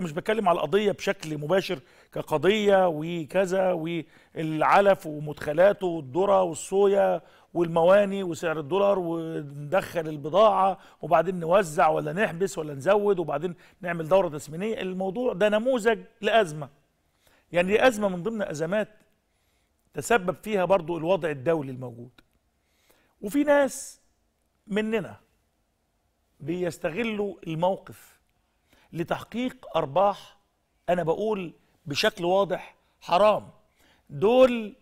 مش بتكلم على القضية بشكل مباشر كقضية وكذا والعلف ومدخلاته والذرة والصويا والمواني وسعر الدولار وندخل البضاعة وبعدين نوزع ولا نحبس ولا نزود وبعدين نعمل دورة تسمينية الموضوع ده نموذج لأزمة يعني دي أزمة من ضمن أزمات تسبب فيها برضو الوضع الدولي الموجود وفي ناس مننا بيستغلوا الموقف لتحقيق أرباح أنا بقول بشكل واضح حرام دول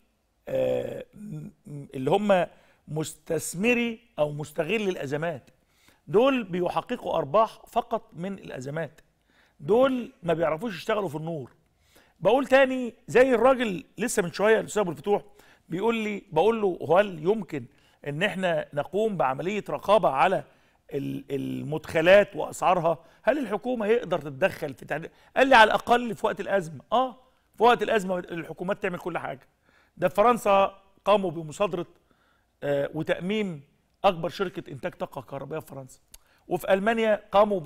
آه، اللي هم مستثمري أو مستغل الأزمات دول بيحققوا أرباح فقط من الأزمات دول ما بيعرفوش يشتغلوا في النور بقول تاني زي الراجل لسه من شوية الأستاذ أبو الفتوح بيقول لي بقول له هل يمكن ان احنا نقوم بعمليه رقابه على المدخلات واسعارها هل الحكومه هيقدر تتدخل في تعديل قال لي على الاقل في وقت الازمه اه في وقت الازمه الحكومات تعمل كل حاجه ده في فرنسا قاموا بمصادره آه وتاميم اكبر شركه انتاج طاقه كهربائيه في فرنسا وفي المانيا قاموا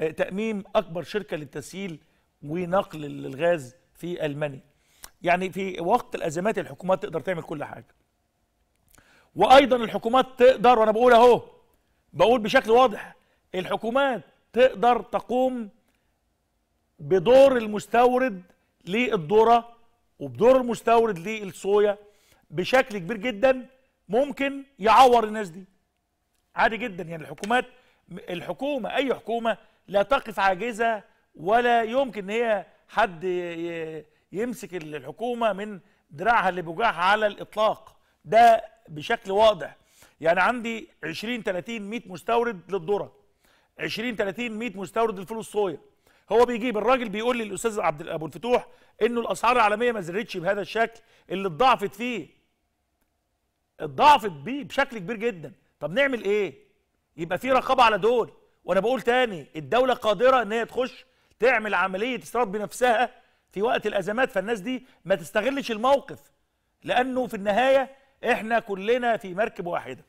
بتاميم آه، اكبر شركه للتسييل ونقل الغاز في المانيا يعني في وقت الازمات الحكومات تقدر تعمل كل حاجه وايضا الحكومات تقدر وانا بقول اهو بقول بشكل واضح الحكومات تقدر تقوم بدور المستورد للذره وبدور المستورد للصويا بشكل كبير جدا ممكن يعور الناس دي عادي جدا يعني الحكومات الحكومه اي حكومه لا تقف عاجزه ولا يمكن ان هي حد يمسك الحكومه من دراعها اللي بوجعها على الاطلاق ده بشكل واضح يعني عندي 20 30 100 مستورد للذره 20 30 100 مستورد للفول الصويا هو بيجيب الراجل بيقول لي الاستاذ عبد ابو الفتوح انه الاسعار العالميه ما زادتش بهذا الشكل اللي اتضاعفت فيه اتضاعفت بيه بشكل كبير جدا طب نعمل ايه يبقى في رقابه على دول وانا بقول تاني الدوله قادره ان هي تخش تعمل عمليه استيراد بنفسها في وقت الازمات فالناس دي ما تستغلش الموقف لانه في النهايه احنا كلنا في مركب واحده